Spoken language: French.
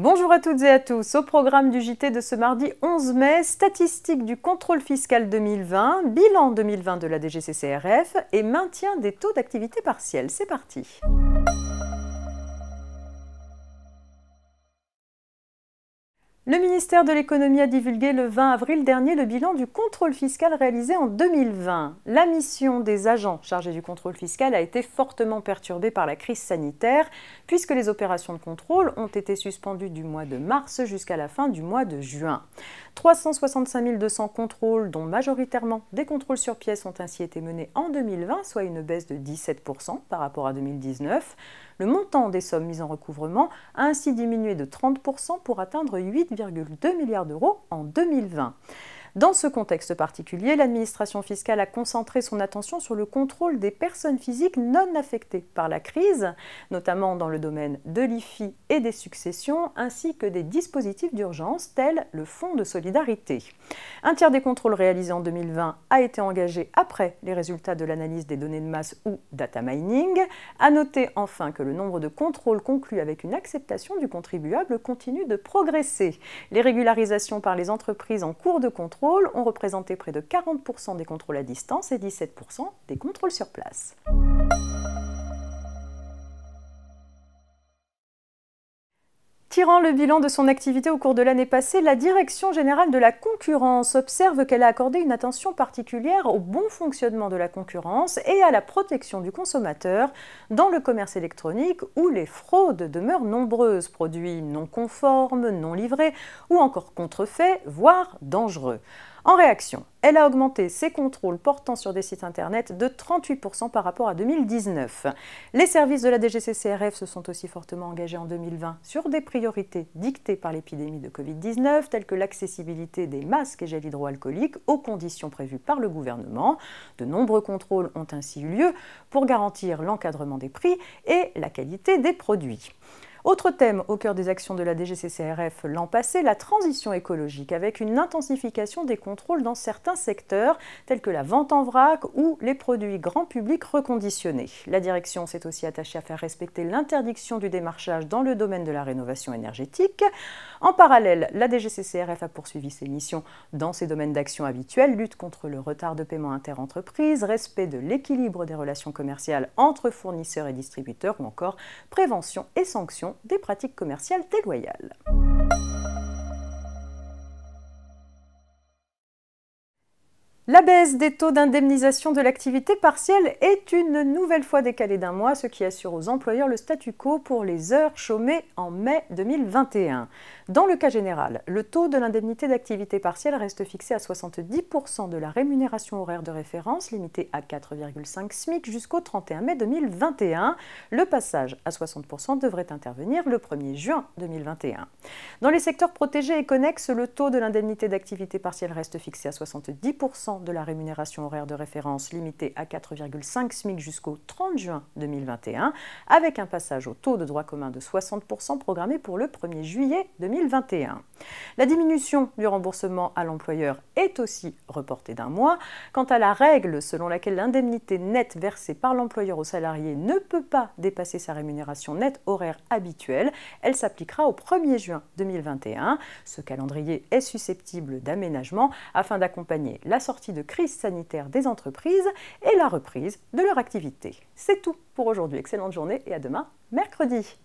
Bonjour à toutes et à tous. Au programme du JT de ce mardi 11 mai, statistiques du contrôle fiscal 2020, bilan 2020 de la DGCCRF et maintien des taux d'activité partielle. C'est parti. Le ministère de l'économie a divulgué le 20 avril dernier le bilan du contrôle fiscal réalisé en 2020. La mission des agents chargés du contrôle fiscal a été fortement perturbée par la crise sanitaire, puisque les opérations de contrôle ont été suspendues du mois de mars jusqu'à la fin du mois de juin. 365 200 contrôles, dont majoritairement des contrôles sur pièces, ont ainsi été menés en 2020, soit une baisse de 17% par rapport à 2019. Le montant des sommes mises en recouvrement a ainsi diminué de 30% pour atteindre 8 2,2 milliards d'euros en 2020. Dans ce contexte particulier, l'administration fiscale a concentré son attention sur le contrôle des personnes physiques non affectées par la crise, notamment dans le domaine de l'IFI et des successions, ainsi que des dispositifs d'urgence tels le Fonds de solidarité. Un tiers des contrôles réalisés en 2020 a été engagé après les résultats de l'analyse des données de masse ou data mining. A noter enfin que le nombre de contrôles conclus avec une acceptation du contribuable continue de progresser. Les régularisations par les entreprises en cours de contrôle ont représenté près de 40% des contrôles à distance et 17% des contrôles sur place. Tirant le bilan de son activité au cours de l'année passée, la Direction générale de la concurrence observe qu'elle a accordé une attention particulière au bon fonctionnement de la concurrence et à la protection du consommateur dans le commerce électronique où les fraudes demeurent nombreuses, produits non conformes, non livrés ou encore contrefaits, voire dangereux. En réaction, elle a augmenté ses contrôles portant sur des sites Internet de 38% par rapport à 2019. Les services de la DGCCRF se sont aussi fortement engagés en 2020 sur des priorités dictées par l'épidémie de Covid-19, telles que l'accessibilité des masques et gel hydroalcooliques aux conditions prévues par le gouvernement. De nombreux contrôles ont ainsi eu lieu pour garantir l'encadrement des prix et la qualité des produits. Autre thème au cœur des actions de la DGCCRF l'an passé, la transition écologique, avec une intensification des contrôles dans certains secteurs, tels que la vente en vrac ou les produits grand public reconditionnés. La direction s'est aussi attachée à faire respecter l'interdiction du démarchage dans le domaine de la rénovation énergétique. En parallèle, la DGCCRF a poursuivi ses missions dans ses domaines d'action habituels, lutte contre le retard de paiement interentreprise, respect de l'équilibre des relations commerciales entre fournisseurs et distributeurs ou encore prévention et sanctions des pratiques commerciales déloyales. La baisse des taux d'indemnisation de l'activité partielle est une nouvelle fois décalée d'un mois, ce qui assure aux employeurs le statu quo pour les heures chômées en mai 2021. Dans le cas général, le taux de l'indemnité d'activité partielle reste fixé à 70% de la rémunération horaire de référence, limitée à 4,5 SMIC jusqu'au 31 mai 2021. Le passage à 60% devrait intervenir le 1er juin 2021. Dans les secteurs protégés et connexes, le taux de l'indemnité d'activité partielle reste fixé à 70% de la rémunération horaire de référence, limitée à 4,5 SMIC jusqu'au 30 juin 2021, avec un passage au taux de droit commun de 60% programmé pour le 1er juillet 2021. 2021. La diminution du remboursement à l'employeur est aussi reportée d'un mois. Quant à la règle selon laquelle l'indemnité nette versée par l'employeur au salarié ne peut pas dépasser sa rémunération nette horaire habituelle, elle s'appliquera au 1er juin 2021. Ce calendrier est susceptible d'aménagement afin d'accompagner la sortie de crise sanitaire des entreprises et la reprise de leur activité. C'est tout pour aujourd'hui. Excellente journée et à demain, mercredi.